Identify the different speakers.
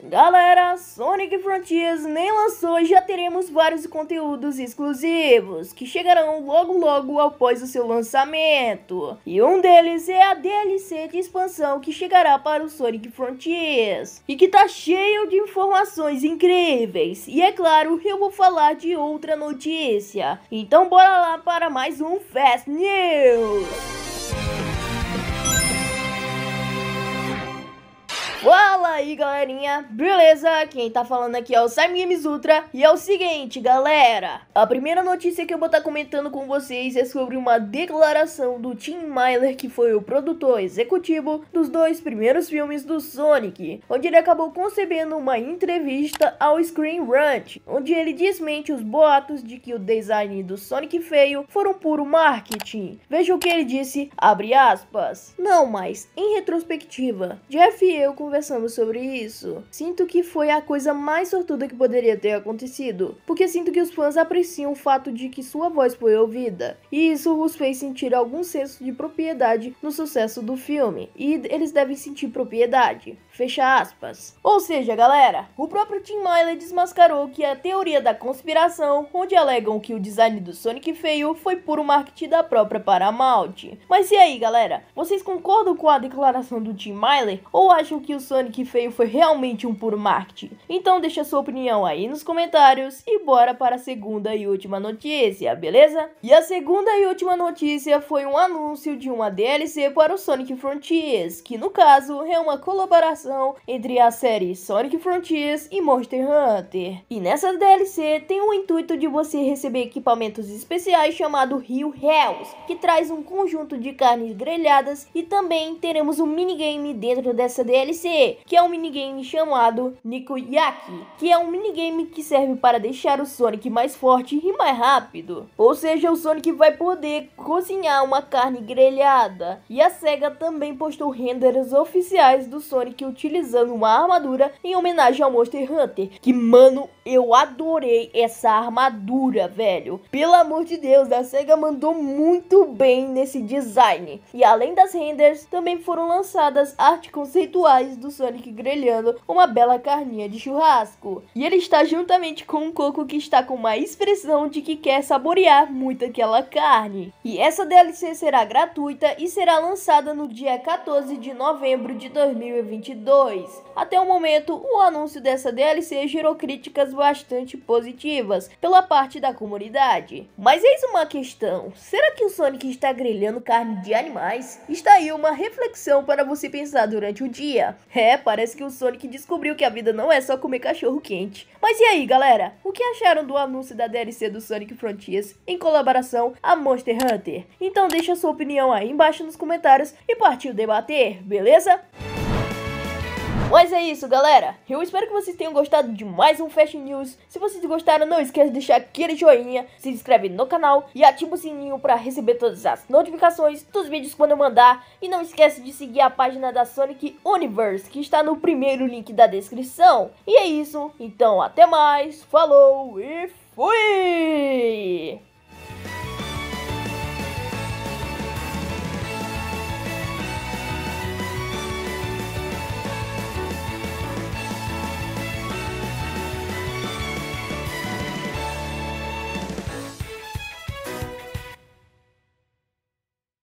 Speaker 1: Galera, Sonic Frontiers nem lançou e já teremos vários conteúdos exclusivos, que chegarão logo logo após o seu lançamento. E um deles é a DLC de expansão que chegará para o Sonic Frontiers, e que tá cheio de informações incríveis. E é claro, eu vou falar de outra notícia. Então bora lá para mais um Fast News! Fala aí galerinha, beleza? Quem tá falando aqui é o Simon Games Ultra E é o seguinte galera A primeira notícia que eu vou estar tá comentando com vocês É sobre uma declaração do Tim Myler Que foi o produtor executivo dos dois primeiros filmes do Sonic Onde ele acabou concebendo uma entrevista ao Screen Rant Onde ele desmente os boatos de que o design do Sonic feio Foram puro marketing Veja o que ele disse, abre aspas Não, mas em retrospectiva, Jeff e eu conversamos sobre isso. Sinto que foi a coisa mais sortuda que poderia ter acontecido, porque sinto que os fãs apreciam o fato de que sua voz foi ouvida, e isso os fez sentir algum senso de propriedade no sucesso do filme, e eles devem sentir propriedade. Fecha aspas. Ou seja, galera, o próprio Tim Miley desmascarou que a teoria da conspiração, onde alegam que o design do Sonic feio foi puro marketing da própria Paramount. Mas e aí, galera? Vocês concordam com a declaração do Tim Miley ou acham que o Sonic feio foi realmente um puro marketing? Então deixa sua opinião aí nos comentários e bora para a segunda e última notícia, beleza? E a segunda e última notícia foi um anúncio de uma DLC para o Sonic Frontiers, que no caso é uma colaboração entre a série Sonic Frontiers e Monster Hunter. E nessa DLC tem o intuito de você receber equipamentos especiais chamado Rio Hells, que traz um conjunto de carnes grelhadas e também teremos um minigame dentro dessa DLC que é um minigame chamado Nikoyaki, que é um minigame que serve para deixar o Sonic mais forte e mais rápido. Ou seja, o Sonic vai poder cozinhar uma carne grelhada. E a SEGA também postou renders oficiais do Sonic utilizando uma armadura em homenagem ao Monster Hunter. Que mano, eu adorei essa armadura, velho. Pelo amor de Deus, a SEGA mandou muito bem nesse design. E além das renders, também foram lançadas artes conceituais do Sonic grelhando uma bela carninha de churrasco. E ele está juntamente com um Coco que está com uma expressão de que quer saborear muito aquela carne. E essa DLC será gratuita e será lançada no dia 14 de novembro de 2022. Até o momento, o anúncio dessa DLC gerou críticas bastante positivas pela parte da comunidade. Mas eis uma questão: será que o Sonic está grelhando carne de animais? Está aí uma reflexão para você pensar durante o dia. É, parece que o Sonic descobriu que a vida não é só comer cachorro quente. Mas e aí, galera? O que acharam do anúncio da DLC do Sonic Frontiers em colaboração a Monster Hunter? Então deixa sua opinião aí embaixo nos comentários e partiu debater, beleza? Mas é isso, galera. Eu espero que vocês tenham gostado de mais um Fashion News. Se vocês gostaram, não esqueça de deixar aquele joinha, se inscreve no canal e ativa o sininho para receber todas as notificações dos vídeos quando eu mandar. E não esquece de seguir a página da Sonic Universe, que está no primeiro link da descrição. E é isso. Então, até mais. Falou e fui!